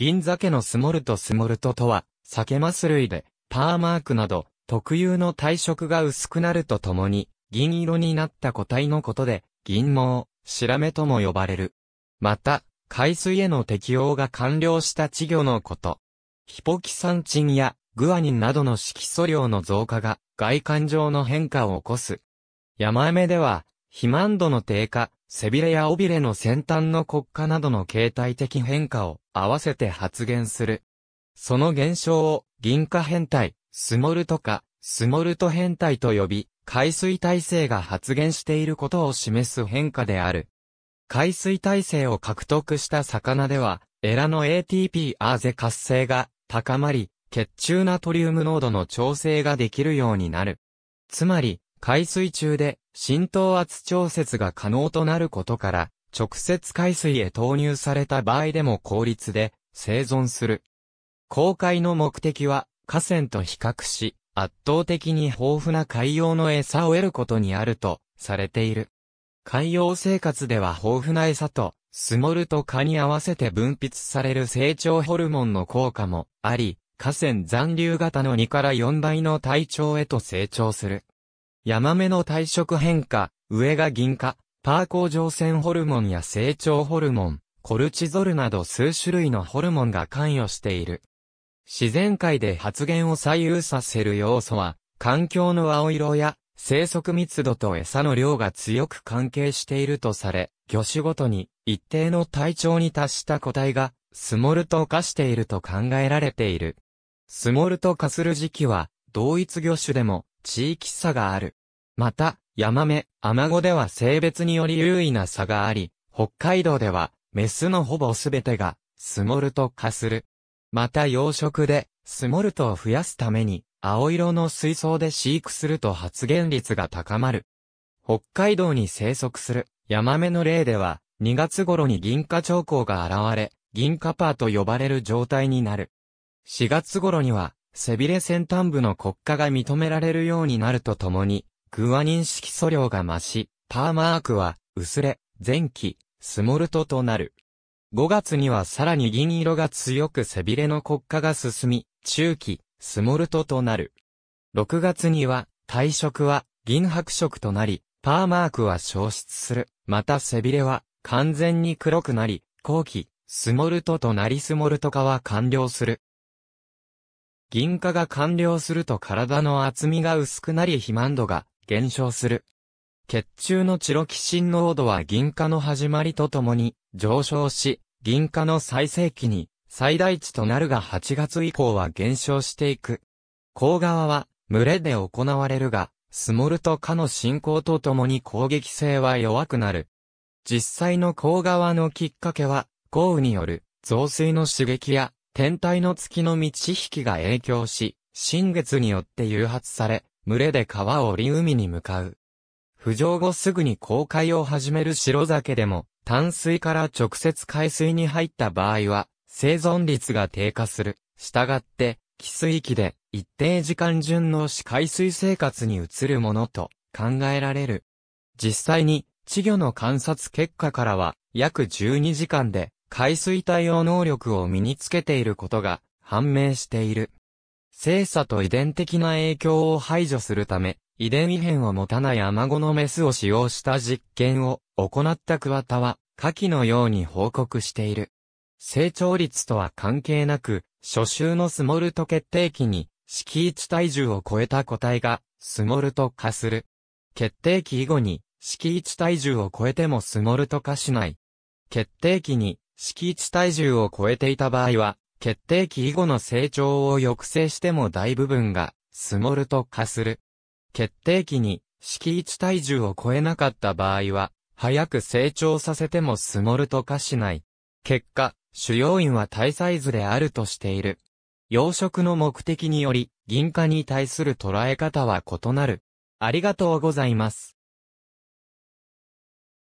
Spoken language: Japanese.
銀鮭のスモルトスモルトとは、酒マス類で、パーマークなど、特有の体色が薄くなるとともに、銀色になった個体のことで、銀毛、白目とも呼ばれる。また、海水への適応が完了した稚魚のこと。ヒポキサンチンやグアニンなどの色素量の増加が外観上の変化を起こす。ヤマメでは、肥満度の低下、背びれや尾びれの先端の骨化などの形態的変化を合わせて発現する。その現象を銀河変態、スモルト化、スモルト変態と呼び、海水体制が発現していることを示す変化である。海水体制を獲得した魚では、エラの ATP アーゼ活性が高まり、血中ナトリウム濃度の調整ができるようになる。つまり、海水中で浸透圧調節が可能となることから、直接海水へ投入された場合でも効率で生存する。公開の目的は河川と比較し、圧倒的に豊富な海洋の餌を得ることにあるとされている。海洋生活では豊富な餌とスモルと蚊に合わせて分泌される成長ホルモンの効果もあり、河川残留型の2から4倍の体長へと成長する。ヤマメの体色変化、上が銀化、パー甲状腺ホルモンや成長ホルモン、コルチゾルなど数種類のホルモンが関与している。自然界で発現を左右させる要素は、環境の青色や生息密度と餌の量が強く関係しているとされ、魚種ごとに一定の体長に達した個体がスモルト化していると考えられている。スモルト化する時期は同一魚種でも地域差がある。また、ヤマメ、アマゴでは性別により優位な差があり、北海道では、メスのほぼすべてが、スモルト化する。また養殖で、スモルトを増やすために、青色の水槽で飼育すると発現率が高まる。北海道に生息する、ヤマメの例では、2月頃に銀河兆候が現れ、銀河パーと呼ばれる状態になる。4月頃には、背びれ先端部の国家が認められるようになるとともに、グア認識素量が増し、パーマークは、薄れ、前期、スモルトとなる。5月にはさらに銀色が強く背びれの国家が進み、中期、スモルトとなる。6月には、退色は、銀白色となり、パーマークは消失する。また背びれは、完全に黒くなり、後期、スモルトとなりスモルト化は完了する。銀化が完了すると体の厚みが薄くなり肥満度が減少する。血中のチロキシン濃度は銀化の始まりとともに上昇し、銀化の最盛期に最大値となるが8月以降は減少していく。甲側は群れで行われるが、スモルト化の進行とともに攻撃性は弱くなる。実際の甲側のきっかけは、豪雨による増水の刺激や天体の月の満ち引きが影響し、新月によって誘発され、群れで川を折り海に向かう。浮上後すぐに航海を始める白酒でも、淡水から直接海水に入った場合は、生存率が低下する。したがって、寄水域で一定時間順の死海水生活に移るものと考えられる。実際に、稚魚の観察結果からは、約12時間で海水対応能力を身につけていることが判明している。性差と遺伝的な影響を排除するため、遺伝異変を持たないアマゴのメスを使用した実験を行った桑田は、下記のように報告している。成長率とは関係なく、初週のスモルト決定期に、敷地体重を超えた個体が、スモルト化する。決定期以後に、敷地体重を超えてもスモルト化しない。決定期に、敷地体重を超えていた場合は、決定期以後の成長を抑制しても大部分が、スモルト化する。決定期に、敷地体重を超えなかった場合は、早く成長させてもスモルト化しない。結果、主要因は体サイズであるとしている。養殖の目的により、銀化に対する捉え方は異なる。ありがとうございます。